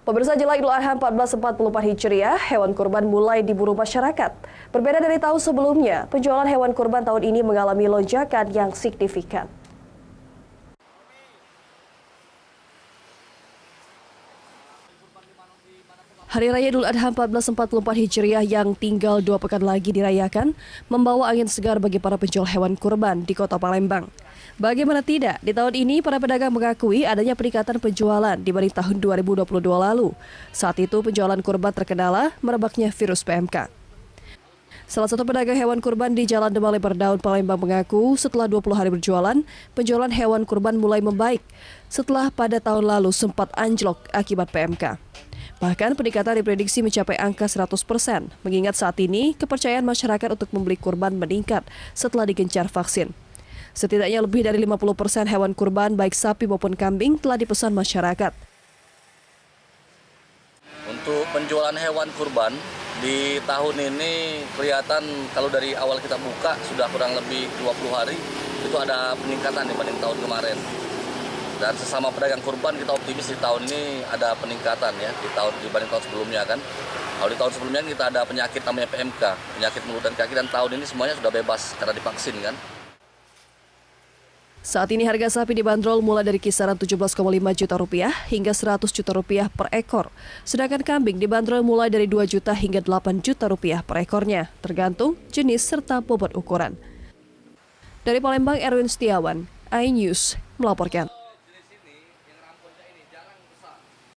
Pemirsa jelang Idul Adha 1444 Hijriah, hewan kurban mulai diburu masyarakat. Berbeda dari tahun sebelumnya, penjualan hewan kurban tahun ini mengalami lonjakan yang signifikan. Hari Raya Idul Adha 1444 Hijriah yang tinggal dua pekan lagi dirayakan membawa angin segar bagi para penjual hewan kurban di kota Palembang. Bagaimana tidak, di tahun ini para pedagang mengakui adanya peningkatan penjualan dibanding tahun 2022 lalu. Saat itu penjualan kurban terkendala merebaknya virus PMK. Salah satu pedagang hewan kurban di Jalan Demale Berdaun Palembang mengaku setelah 20 hari berjualan, penjualan hewan kurban mulai membaik setelah pada tahun lalu sempat anjlok akibat PMK. Bahkan peningkatan diprediksi mencapai angka 100 persen, mengingat saat ini kepercayaan masyarakat untuk membeli kurban meningkat setelah digencar vaksin. Setidaknya lebih dari 50 persen hewan kurban baik sapi maupun kambing telah dipesan masyarakat. Untuk penjualan hewan kurban di tahun ini kelihatan kalau dari awal kita buka sudah kurang lebih 20 hari itu ada peningkatan dibanding tahun kemarin dan sesama pedagang kurban kita optimis di tahun ini ada peningkatan ya di tahun dibanding tahun sebelumnya kan. Kalau di tahun sebelumnya kita ada penyakit namanya PMK, penyakit mulut dan kaki dan tahun ini semuanya sudah bebas karena divaksin kan. Saat ini harga sapi dibanderol mulai dari kisaran 17,5 juta rupiah hingga 100 juta rupiah per ekor. Sedangkan kambing dibanderol mulai dari 2 juta hingga 8 juta rupiah per ekornya, tergantung jenis serta bobot ukuran. Dari Palembang, Erwin Setiawan, iNews melaporkan.